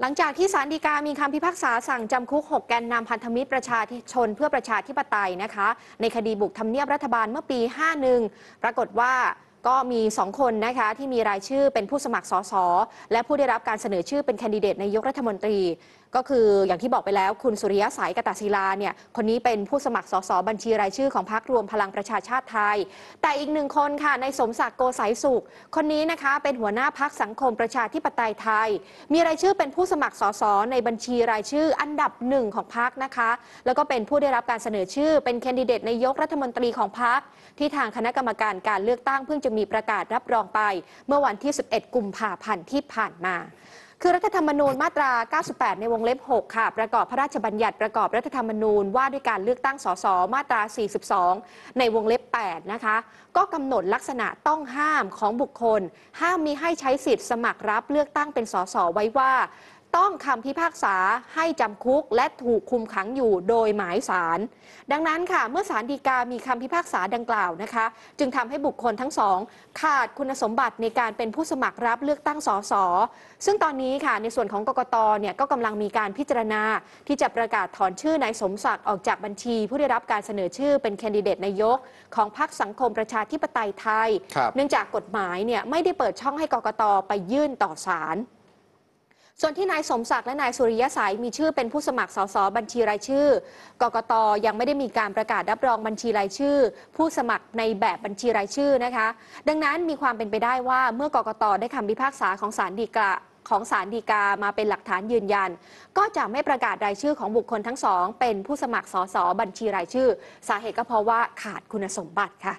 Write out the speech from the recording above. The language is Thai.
หลังจากที่สารดีกามีคำพิพากษาสั่งจำคุก 6 แกนนำพันธมิตรประชาชนเพื่อประชาธิปไตยนะคะ ในคดีบุกทำเนียบรัฐบาลเมื่อปี 51ปรากฏว่าก็มี 2 คนนะคะที่มีรายชื่อเป็นผู้สมัครสสและผู้ได้รับการเสนอชื่อเป็นแคนดิเดตนายกรัฐมนตรี ก็คืออย่างที่บอกไปแล้วคุณสุริยะสายกตศิลาเนี่ยคนนี้เป็นผู้สมัครสสบัญชีรายชื่อของพรรครวมพลังประชาชาติไทย แต่อีกหนึ่งคนค่ะในสมศักดิ์โกสายสุข คนนี้นะคะเป็นหัวหน้าพักสังคมประชาธิปไตยไทย มีรายชื่อเป็นผู้สมัครสสในบัญชีรายชื่ออันดับหนึ่งของพรรคนะคะ แล้วก็เป็นผู้ได้รับการเสนอชื่อเป็นแคนดิเดตนายกรัฐมนตรีของพรรคที่ทางคณะกรรมการการเลือกตั้งเพิ่งจะมีประกาศรับรองไปเมื่อวันที่ 11 กุมภาพันธ์ที่ผ่านมา คือรัฐธรรมนูญมาตรา 98 ในวงเล็บ 6 ค่ะ ประกอบพระราชบัญญัติประกอบรัฐธรรมนูญว่าด้วยการเลือกตั้งสส มาตรา 42 ในวงเล็บ 8 นะคะก็กำหนดลักษณะต้องห้ามของบุคคล ห้ามมีให้ใช้สิทธิ์สมัครรับเลือกตั้งเป็นสสไว้ว่าต้องคำพิพากษาให้จำคุกและถูกคุมขังอยู่โดยหมายสาร ดังนั้นค่ะเมื่อศาลฎีกา มีคำพิพากษาดังกล่าวนะคะ จึงทำให้บุคคลทั้งสอง ขาดคุณสมบัติในการเป็นผู้สมัครรับเลือกตั้งสสซึ่งตอนนี้ค่ะ ในส่วนของกกตเนี่ยก็กำลังมีการพิจารณาที่จะประกาศถอนชื่อนายสมศักดิ์ออกจากบัญชีผู้ได้รับการเสนอชื่อเป็นแคนดิเดตนายกของพรรคสังคมประชาธิปไตยไทย เนื่องจากกฎหมายเนี่ยไม่ได้เปิดช่องให้กกต ไปยื่นต่อศาลส่วนที่นายสมศักดิ์และนายสุริยสายมีชื่อ เป็นผู้สมัครสสบัญชีรายชื่อ กกตยังไม่ได้มีการประกาศรับรองบัญชีรายชื่อ ผู้สมัครในแบบบัญชีรายชื่อนะคะ ดังนั้นมีความเป็นไปได้ว่าเมื่อกกตได้คำพิพากษาของศาลฎีกาของศาลดีกามาเป็นหลักฐานยืนยัน ก็จะไม่ประกาศรายชื่อของบุคคลทั้งสอง เป็นผู้สมัครสสบัญชีรายชื่อ สาเหตุก็เพราะว่าขาดคุณสมบัติค่ะ